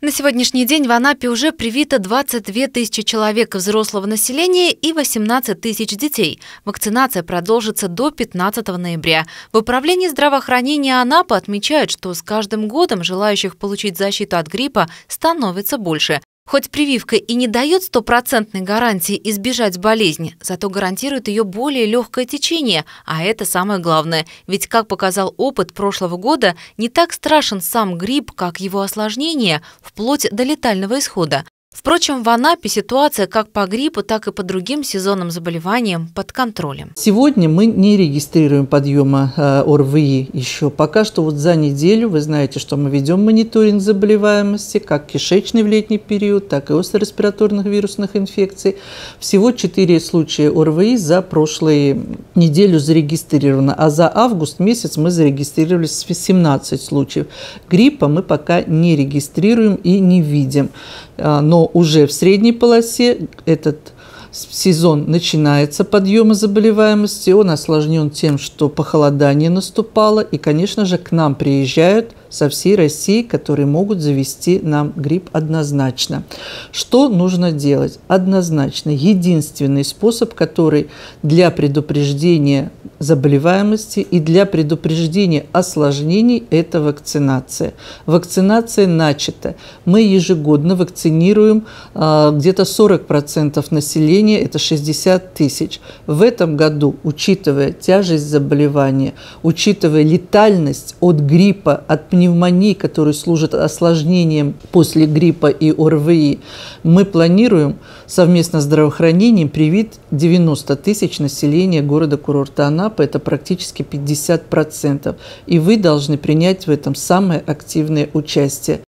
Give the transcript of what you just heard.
На сегодняшний день в Анапе уже привито 22 тысячи человек взрослого населения и 18 тысяч детей. Вакцинация продолжится до 15 ноября. В Управлении здравоохранения Анапы отмечают, что с каждым годом желающих получить защиту от гриппа становится больше. Хоть прививка и не дает стопроцентной гарантии избежать болезни, зато гарантирует ее более легкое течение, а это самое главное. Ведь, как показал опыт прошлого года, не так страшен сам грипп, как его осложнение, вплоть до летального исхода. Впрочем, в Анапе ситуация как по гриппу, так и по другим сезонным заболеваниям под контролем. Сегодня мы не регистрируем подъема э, ОРВИ еще. Пока что вот за неделю вы знаете, что мы ведем мониторинг заболеваемости, как кишечный в летний период, так и остро-респираторных вирусных инфекций. Всего 4 случая ОРВИ за прошлую неделю зарегистрировано, а за август месяц мы зарегистрировали 17 случаев. Гриппа мы пока не регистрируем и не видим. Э, но но уже в средней полосе этот сезон начинается подъема заболеваемости. Он осложнен тем, что похолодание наступало. И, конечно же, к нам приезжают со всей России, которые могут завести нам грипп однозначно. Что нужно делать? Однозначно. Единственный способ, который для предупреждения заболеваемости и для предупреждения осложнений – это вакцинация. Вакцинация начата. Мы ежегодно вакцинируем э, где-то 40% населения, это 60 тысяч. В этом году, учитывая тяжесть заболевания, учитывая летальность от гриппа, от пневмонии, которые служат осложнением после гриппа и ОРВИ, мы планируем совместно с здравоохранением привить 90 тысяч населения города-курорта Анапы этапа, это практически 50%. И вы должны принять в этом самое активное участие.